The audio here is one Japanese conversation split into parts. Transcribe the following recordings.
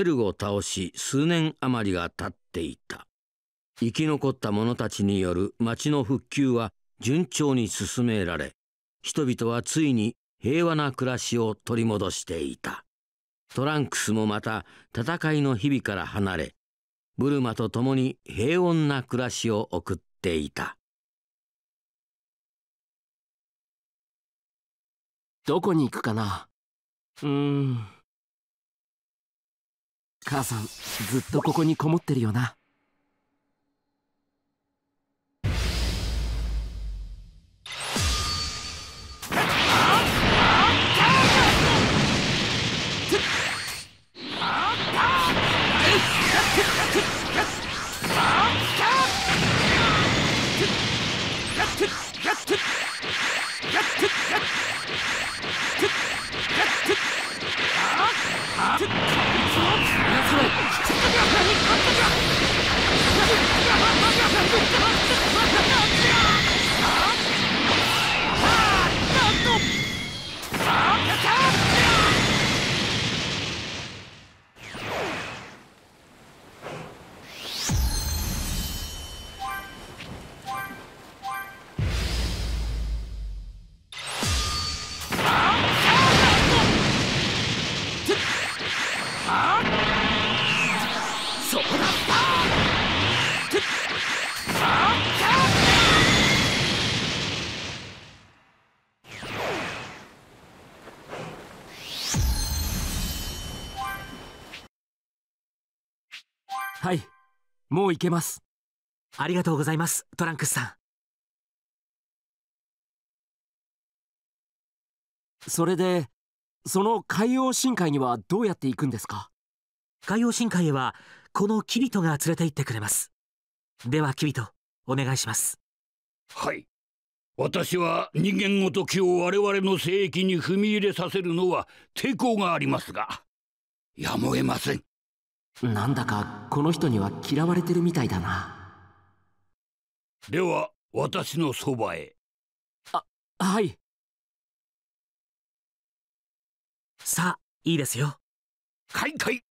エルを倒し数年余りが経っていた生き残った者たちによる町の復旧は順調に進められ人々はついに平和な暮らしを取り戻していたトランクスもまた戦いの日々から離れブルマと共に平穏な暮らしを送っていたどこに行くかなうーん母さんずっとここにこもってるよなもう行けます。ありがとうございます、トランクスさん。それで、その海洋深海にはどうやって行くんですか海洋深海へは、このキビトが連れて行ってくれます。では、キビト、お願いします。はい。私は人間ごときを我々の聖域に踏み入れさせるのは抵抗がありますが、やむを得ません。なんだかこの人には嫌われてるみたいだなでは私のそばへあはいさあいいですよはいはい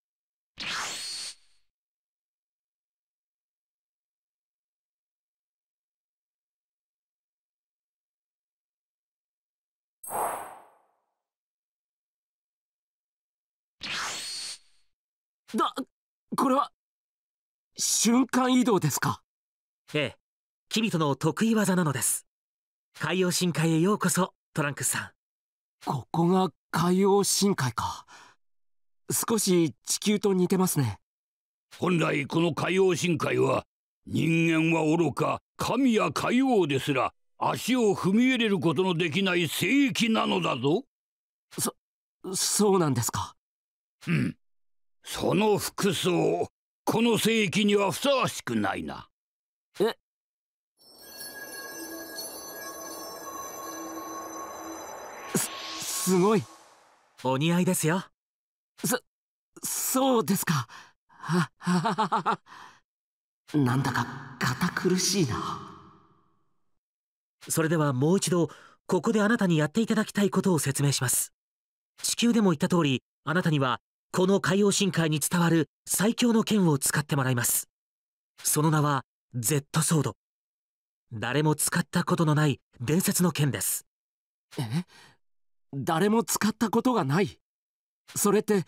だこれは瞬間移動ですかええキビトの得意技なのです海洋深海へようこそトランクスさんここが海洋深海か少し地球と似てますね本来この海洋深海は人間は愚か神や海王ですら足を踏み入れることのできない聖域なのだぞそそうなんですかうんその服装この世紀にはふさわしくないなえすすごいお似合いですよそそうですかはははなんだか堅苦しいなそれではもう一度ここであなたにやっていただきたいことを説明します地球でも言った通りあなたにはこの海洋深海に伝わる最強の剣を使ってもらいます。その名は、Z ソード。誰も使ったことのない伝説の剣です。え誰も使ったことがないそれって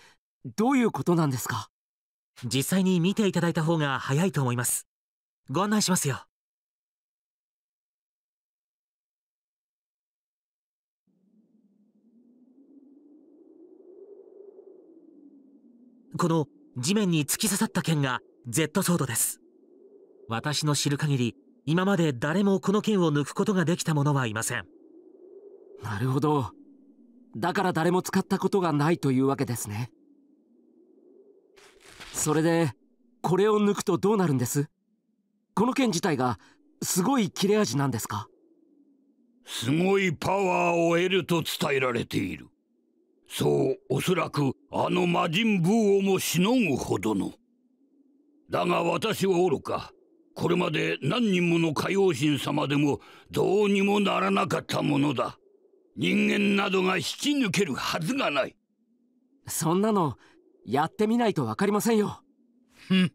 どういうことなんですか実際に見ていただいた方が早いと思います。ご案内しますよ。この地面に突き刺さった剣が Z ソードです。私の知る限り、今まで誰もこの剣を抜くことができた者はいません。なるほど。だから誰も使ったことがないというわけですね。それで、これを抜くとどうなるんですこの剣自体が、すごい切れ味なんですかすごいパワーを得ると伝えられている。そうおそらくあの魔人ブーをもしのぐほどのだが私はおろかこれまで何人もの海王神様でもどうにもならなかったものだ人間などが引き抜けるはずがないそんなのやってみないと分かりませんよふん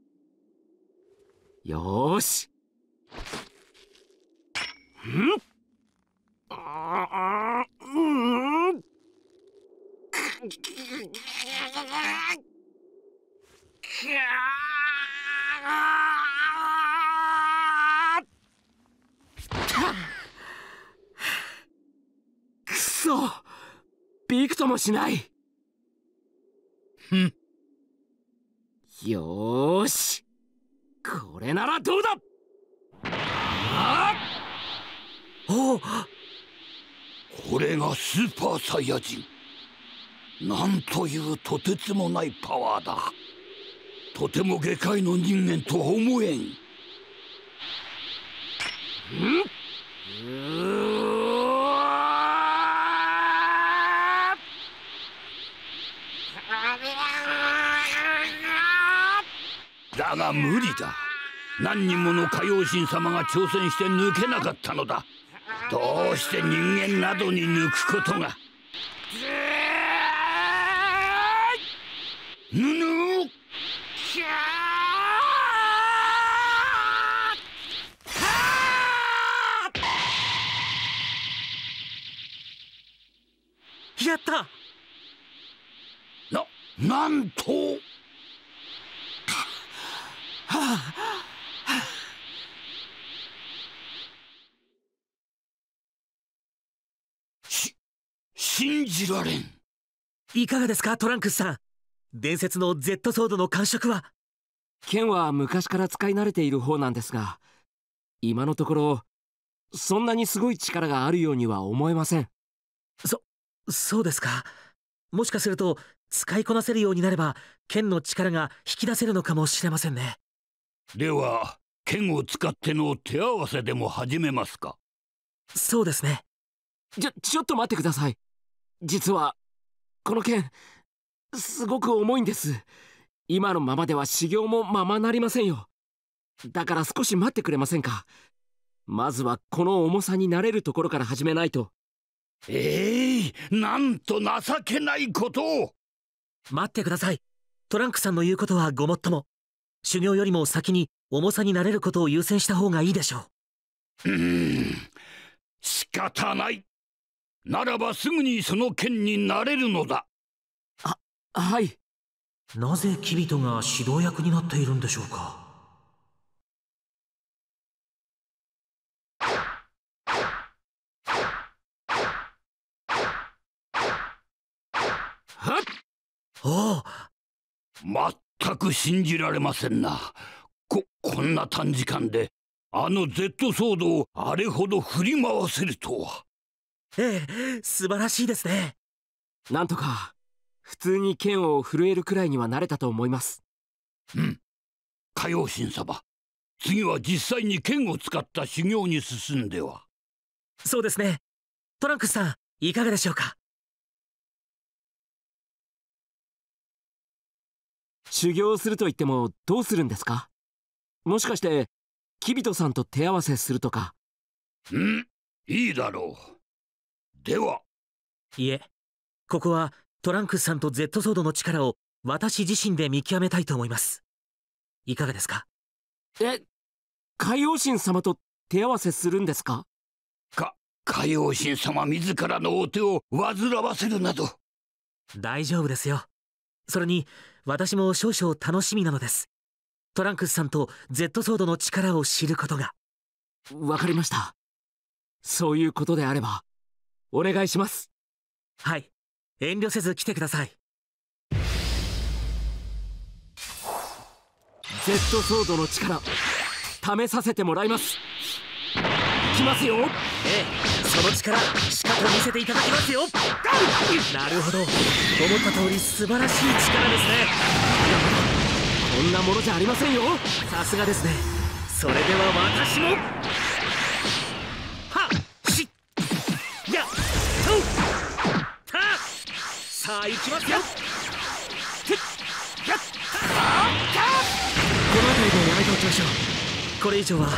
よしんああくそびくともしないよしこれならどうだこれがスーパーサイヤ人なんというとてつもないパワーだとても下界の人間とは思えんんだが無理だ何人もの歌謡神様が挑戦して抜けなかったのだどうして人間などに抜くことが。ぬぬきゃやったな、なんと信じられんいかがですかトランクスさん伝説の Z ソードの感触は剣は昔から使い慣れている方なんですが今のところそんなにすごい力があるようには思えませんそそうですかもしかすると使いこなせるようになれば剣の力が引き出せるのかもしれませんねでは剣を使っての手合わせでも始めますかそうですねちょちょっと待ってください実はこの剣すごく重いんです今のままでは修行もままなりませんよだから少し待ってくれませんかまずはこの重さに慣れるところから始めないとええー、なんと情けないことを待ってくださいトランクさんの言うことはごもっとも修行よりも先に重さに慣れることを優先した方がいいでしょううん仕方ないならばすぐにその剣になれるのだはいなぜキビトが指導役になっているんでしょうかはあまったく信じられませんなここんな短時間であの Z 騒動をあれほど振り回せるとはええ素晴らしいですねなんとか普通に剣を震えるくらいには慣れたと思いますうん火曜神様次は実際に剣を使った修行に進んではそうですねトランクスさんいかがでしょうか修行すると言ってもどうするんですかもしかしてキビトさんと手合わせするとかうんいいだろうではいえここはトランクスさんと Z ソードの力を私自身で見極めたいと思います。いかがですかえ、海王神様と手合わせするんですかか、海王神様自らのお手を煩わせるなど。大丈夫ですよ。それに、私も少々楽しみなのです。トランクスさんと Z ソードの力を知ることが。わかりました。そういうことであれば、お願いします。はい。遠慮せず来てください Z ソードの力試させてもらいますきますよええその力しかと見せていただきますよなるほど思った通り素晴らしい力ですねこんなものじゃありませんよさすがですねそれでは私もゃあ行きますよこの辺りでやめておきましょうこれ以上は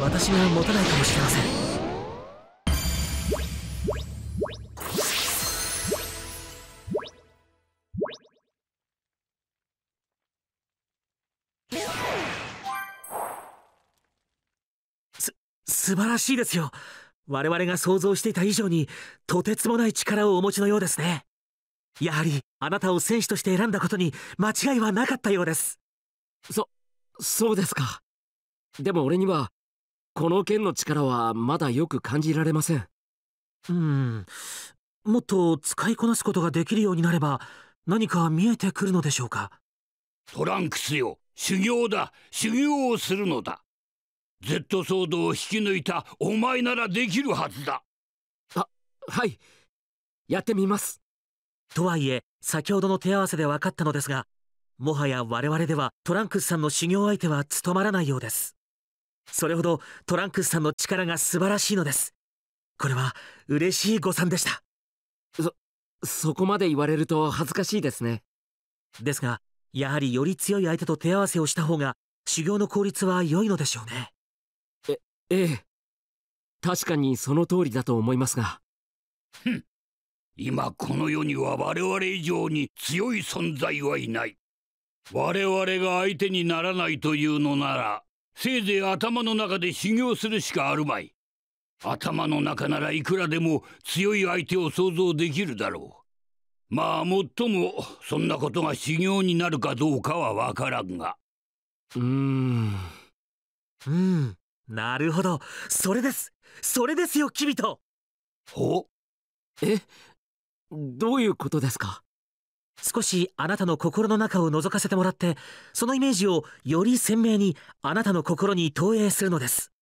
私が持たないかもしれませんす素晴らしいですよ我々が想像していた以上にとてつもない力をお持ちのようですねやはりあなたを選手として選んだことに間違いはなかったようですそそうですかでも俺にはこの剣の力はまだよく感じられませんうんもっと使いこなすことができるようになれば何か見えてくるのでしょうかトランクスよ修行だ修行をするのだ Z 騒動を引き抜いたお前ならできるはずだあはいやってみますとはいえ、先ほどの手合わせで分かったのですが、もはや我々ではトランクスさんの修行相手は務まらないようです。それほどトランクスさんの力が素晴らしいのです。これは嬉しい誤算でした。そ、そこまで言われると恥ずかしいですね。ですが、やはりより強い相手と手合わせをした方が修行の効率は良いのでしょうね。え、ええ。確かにその通りだと思いますが。ふん。今この世には我々以上に強い存在はいない我々が相手にならないというのならせいぜい頭の中で修行するしかあるまい頭の中ならいくらでも強い相手を想像できるだろうまあもっともそんなことが修行になるかどうかはわからんがうーんうんなるほどそれですそれですよキビトほえどういうことですか少しあなたの心の中を覗かせてもらってそのイメージをより鮮明にあなたの心に投影するのです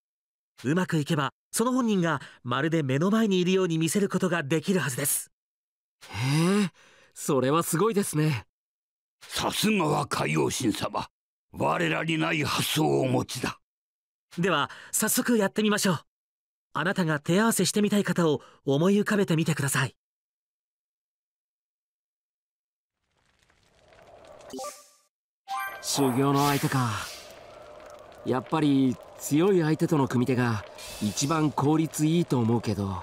うまくいけばその本人がまるで目の前にいるように見せることができるはずですへえそれはすごいですねさすがは海王神様我らにない発想をお持ちだでは早速やってみましょうあなたが手合わせしてみたい方を思い浮かべてみてください修行の相手かやっぱり強い相手との組手が一番効率いいと思うけど